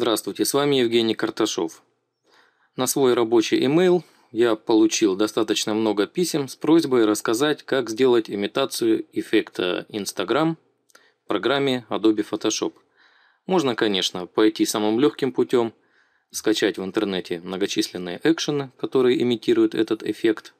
Здравствуйте, с вами Евгений Карташов. На свой рабочий email я получил достаточно много писем с просьбой рассказать, как сделать имитацию эффекта Instagram в программе Adobe Photoshop. Можно, конечно, пойти самым легким путем, скачать в интернете многочисленные экшены, которые имитируют этот эффект.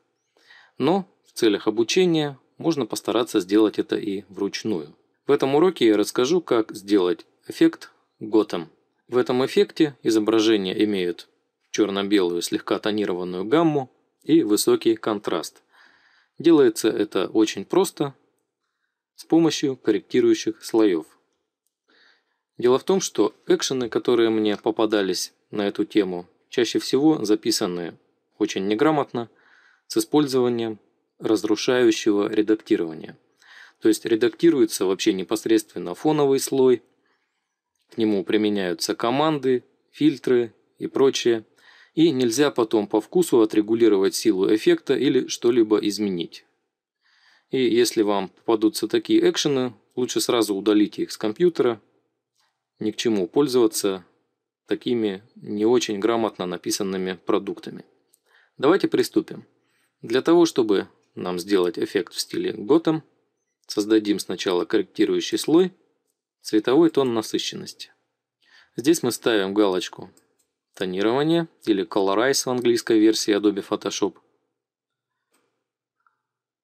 Но в целях обучения можно постараться сделать это и вручную. В этом уроке я расскажу, как сделать эффект Gotham. В этом эффекте изображения имеют черно-белую слегка тонированную гамму и высокий контраст. Делается это очень просто с помощью корректирующих слоев. Дело в том, что экшены, которые мне попадались на эту тему, чаще всего записаны очень неграмотно с использованием разрушающего редактирования. То есть редактируется вообще непосредственно фоновый слой – к нему применяются команды, фильтры и прочее. И нельзя потом по вкусу отрегулировать силу эффекта или что-либо изменить. И если вам попадутся такие экшены, лучше сразу удалите их с компьютера. Ни к чему пользоваться такими не очень грамотно написанными продуктами. Давайте приступим. Для того, чтобы нам сделать эффект в стиле Gotham, создадим сначала корректирующий слой Цветовой тон насыщенности. Здесь мы ставим галочку «Тонирование» или «Colorize» в английской версии Adobe Photoshop.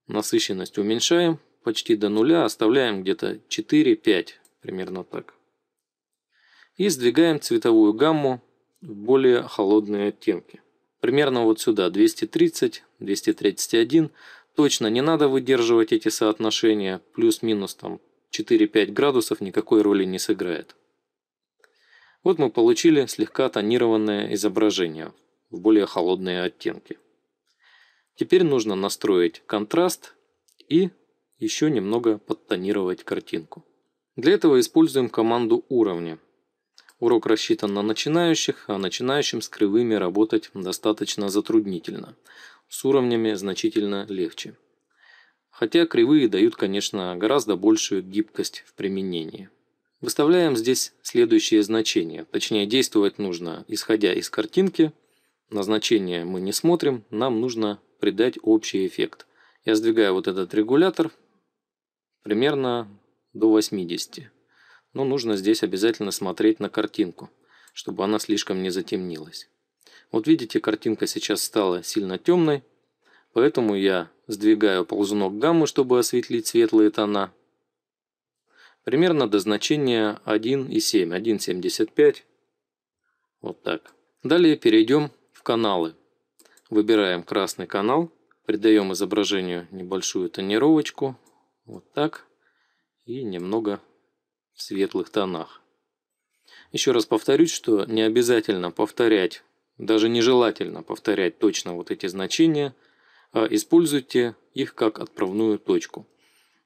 Насыщенность уменьшаем почти до нуля, оставляем где-то 4-5, примерно так. И сдвигаем цветовую гамму в более холодные оттенки. Примерно вот сюда, 230, 231. Точно не надо выдерживать эти соотношения, плюс-минус там 4-5 градусов никакой роли не сыграет. Вот мы получили слегка тонированное изображение в более холодные оттенки. Теперь нужно настроить контраст и еще немного подтонировать картинку. Для этого используем команду уровня. Урок рассчитан на начинающих, а начинающим с кривыми работать достаточно затруднительно. С уровнями значительно легче. Хотя кривые дают, конечно, гораздо большую гибкость в применении. Выставляем здесь следующие значения. Точнее, действовать нужно, исходя из картинки. Назначение мы не смотрим, нам нужно придать общий эффект. Я сдвигаю вот этот регулятор примерно до 80. Но нужно здесь обязательно смотреть на картинку, чтобы она слишком не затемнилась. Вот видите, картинка сейчас стала сильно темной, поэтому я Сдвигаю ползунок гаммы, чтобы осветлить светлые тона. Примерно до значения 1,7, 1,75. Вот так. Далее перейдем в каналы. Выбираем красный канал. Придаем изображению небольшую тонировочку. Вот так. И немного в светлых тонах. Еще раз повторюсь, что не обязательно повторять, даже нежелательно повторять точно вот эти значения – а, используйте их как отправную точку.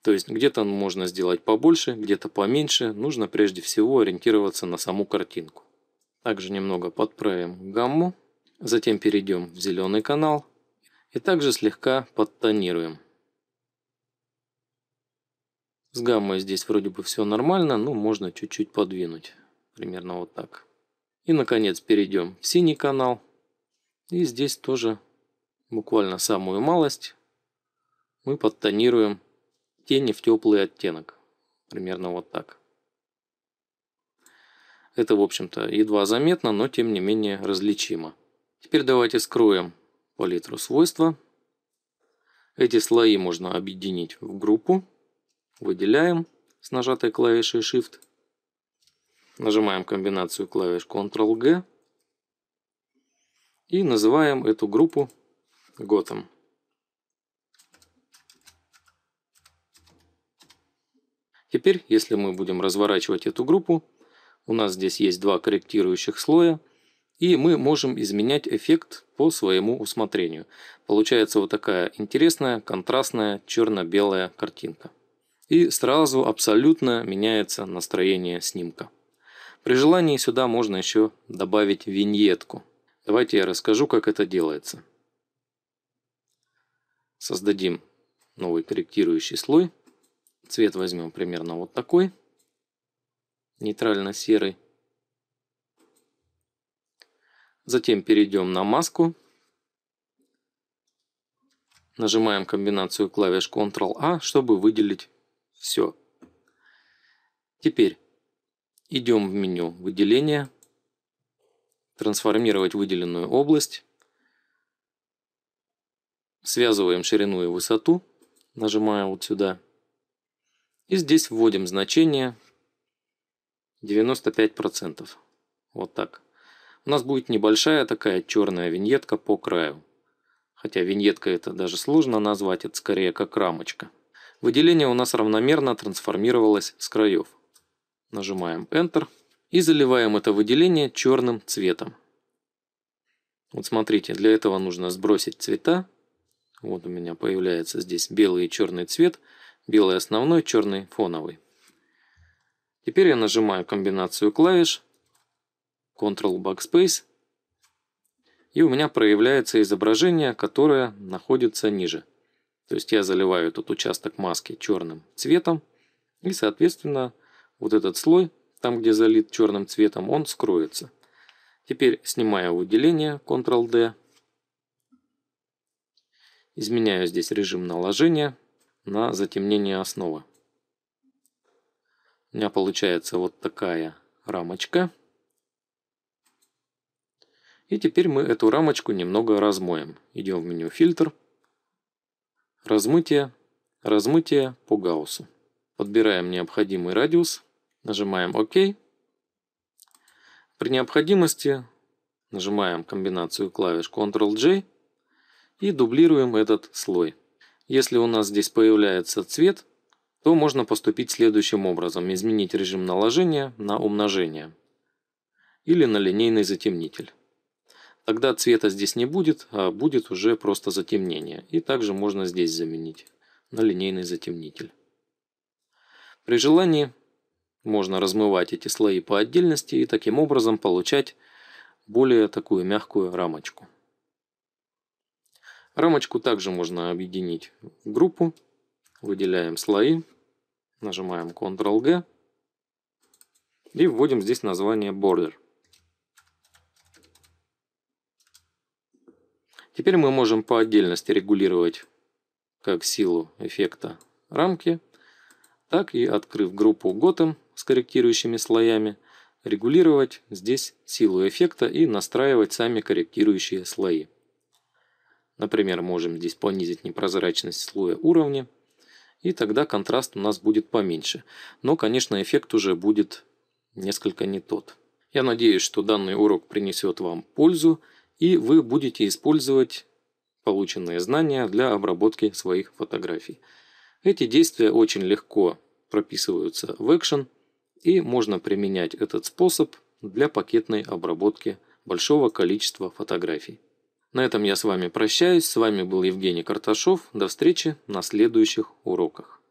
То есть где-то можно сделать побольше, где-то поменьше. Нужно прежде всего ориентироваться на саму картинку. Также немного подправим гамму. Затем перейдем в зеленый канал. И также слегка подтонируем. С гаммой здесь вроде бы все нормально, но можно чуть-чуть подвинуть. Примерно вот так. И наконец перейдем в синий канал. И здесь тоже буквально самую малость, мы подтонируем тени в теплый оттенок. Примерно вот так. Это, в общем-то, едва заметно, но тем не менее различимо. Теперь давайте скроем палитру свойства. Эти слои можно объединить в группу. Выделяем с нажатой клавишей Shift. Нажимаем комбинацию клавиш Ctrl-G. И называем эту группу Готэм. Теперь, если мы будем разворачивать эту группу, у нас здесь есть два корректирующих слоя, и мы можем изменять эффект по своему усмотрению. Получается вот такая интересная, контрастная, черно-белая картинка. И сразу абсолютно меняется настроение снимка. При желании сюда можно еще добавить виньетку. Давайте я расскажу, как это делается. Создадим новый корректирующий слой. Цвет возьмем примерно вот такой, нейтрально-серый. Затем перейдем на маску. Нажимаем комбинацию клавиш Ctrl-A, чтобы выделить все. Теперь идем в меню выделения, «Трансформировать выделенную область». Связываем ширину и высоту, нажимая вот сюда. И здесь вводим значение 95%. Вот так. У нас будет небольшая такая черная виньетка по краю. Хотя виньетка это даже сложно назвать, это скорее как рамочка. Выделение у нас равномерно трансформировалось с краев. Нажимаем Enter и заливаем это выделение черным цветом. Вот смотрите, для этого нужно сбросить цвета вот у меня появляется здесь белый и черный цвет, белый основной, черный фоновый. Теперь я нажимаю комбинацию клавиш Ctrl Backspace, и у меня проявляется изображение, которое находится ниже. То есть я заливаю этот участок маски черным цветом, и, соответственно, вот этот слой, там где залит черным цветом, он скроется. Теперь снимаю выделение Ctrl-D, Изменяю здесь режим наложения на затемнение основы. У меня получается вот такая рамочка. И теперь мы эту рамочку немного размоем. Идем в меню «Фильтр», «Размытие», «Размытие по гауссу». Подбираем необходимый радиус, нажимаем «Ок». При необходимости нажимаем комбинацию клавиш Ctrl-J – и дублируем этот слой. Если у нас здесь появляется цвет, то можно поступить следующим образом. Изменить режим наложения на умножение или на линейный затемнитель. Тогда цвета здесь не будет, а будет уже просто затемнение. И также можно здесь заменить на линейный затемнитель. При желании можно размывать эти слои по отдельности и таким образом получать более такую мягкую рамочку. Рамочку также можно объединить в группу. Выделяем слои, нажимаем Ctrl-G и вводим здесь название Border. Теперь мы можем по отдельности регулировать как силу эффекта рамки, так и открыв группу Gotham с корректирующими слоями, регулировать здесь силу эффекта и настраивать сами корректирующие слои. Например, можем здесь понизить непрозрачность слоя уровня, и тогда контраст у нас будет поменьше. Но, конечно, эффект уже будет несколько не тот. Я надеюсь, что данный урок принесет вам пользу, и вы будете использовать полученные знания для обработки своих фотографий. Эти действия очень легко прописываются в Action, и можно применять этот способ для пакетной обработки большого количества фотографий. На этом я с вами прощаюсь. С вами был Евгений Карташов. До встречи на следующих уроках.